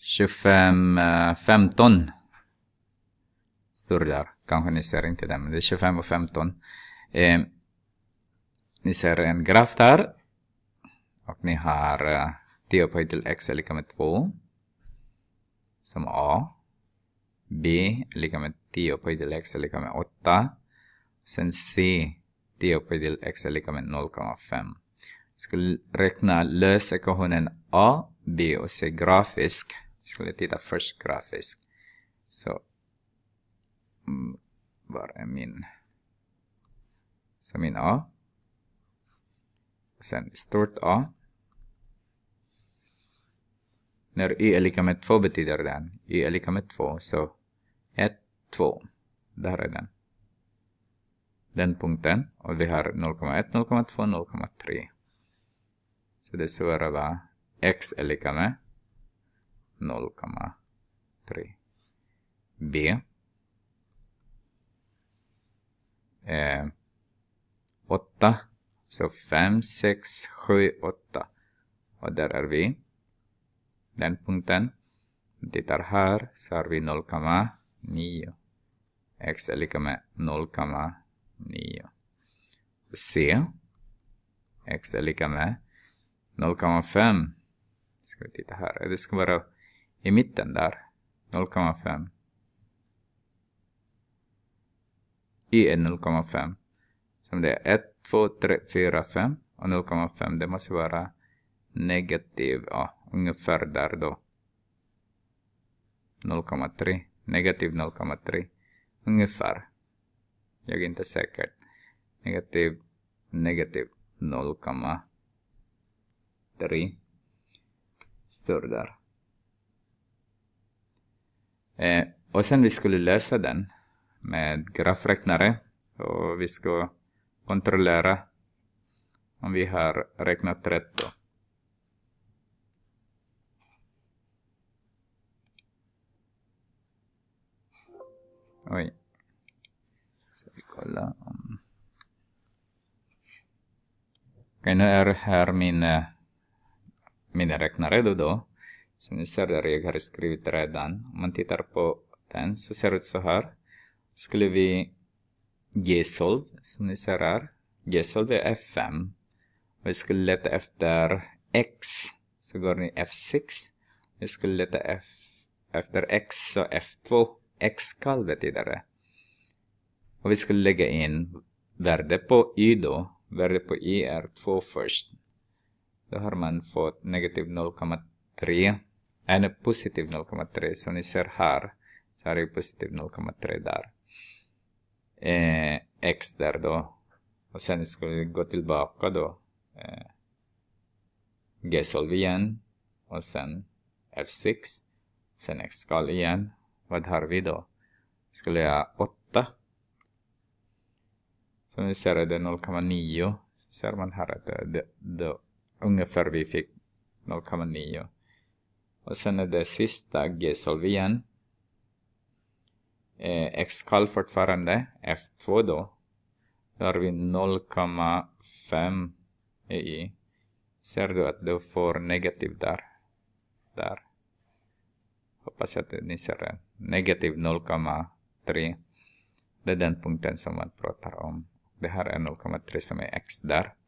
25, uh, 15 där. Kanske ni ser inte det, men det är 25 och 15. Eh, ni ser en graf där. Och ni har uh, t upphöjt till x är lika med 2. Som A. B är lika med 10 upphöjt till x är lika med 8. Sen C, 10 upphöjt till x är lika med 0,5. Skulle räkna lösekvationen A, B och C grafiskt skulle titta först grafisk. Så mm, var är min? Så min A. sen stort A. När y är lika med 2 betyder den. y är lika med 2 så 1, 2. Där är den. Den punkten. Och vi har 0,1, 0,2, 0,3. Så det svåra var x är lika med 0,3. B. Eh, 8. Så 5, 6, 7, 8. Och där är vi. Den punkten. Tittar här så har vi 0,9. X är lika med 0,9. C. X är lika med 0,5. Ska vi titta här. Det ska vara i mitten där, 0,5. I är 0,5. Som det är 1, 2, 3, 4, 5 och 0,5 det måste vara negativ, ja, ungefär där då. 0,3, negativ 0,3, ungefär. Jag är inte säker. Negativ, negativ 0,3. Står där. Eh, och sen vi skulle lösa den med grafräknare och vi ska kontrollera om vi har räknat rätt då. Oj. Ska vi kolla om... Okej, nu är här min, eh, min räknare då. då som ni ser där jag har skrivit redan. Om man tittar på den så ser det ut så här. Skulle vi G-solv som ni ser här. G-solv är F5. Vi skulle leta efter X så går ni F6. Vi skulle leta F, efter X så F2. X-kall betyder Och vi skulle lägga in värde på Y då. Värde på Y är 2 först. Då har man fått negativ 0,3. En är positiv 0,3 som ni ser här. Så här är positiv 0,3 där. Eh, x där då. Och sen ska vi gå tillbaka då. Eh, G-solv igen. Och sen F6. Sen X-skal igen. Vad har vi då? Skulle jag 8. Som ni ser är det 0,9. Så ser man här att det, det, det, ungefär vi fick 0,9. Och sen är det sista G-solv igen. Eh, X-kall fortfarande, F2 då. Då har vi 0,5 EI. Ser du att du får negativ där? Där. Hoppas att ni ser det. Negativ 0,3. Det är den punkten som man pratar om. Det här är 0,3 som är X där.